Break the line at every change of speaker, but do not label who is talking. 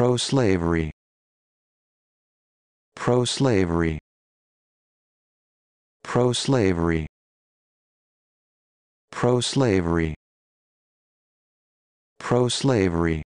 pro-slavery pro-slavery pro-slavery pro-slavery pro-slavery